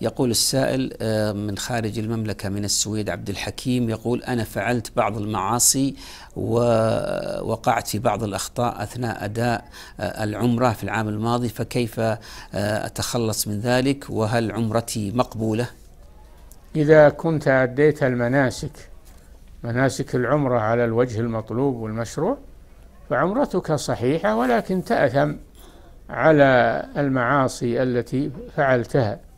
يقول السائل آه، من خارج المملكة من السويد عبد الحكيم يقول أنا فعلت بعض المعاصي ووقعت في بعض الأخطاء أثناء أداء آه، العمرة في العام الماضي فكيف آه، أتخلص من ذلك وهل عمرتي مقبولة؟ إذا كنت أديت المناسك مناسك العمرة على الوجه المطلوب والمشروع فعمرتك صحيحة ولكن تأثم على المعاصي التي فعلتها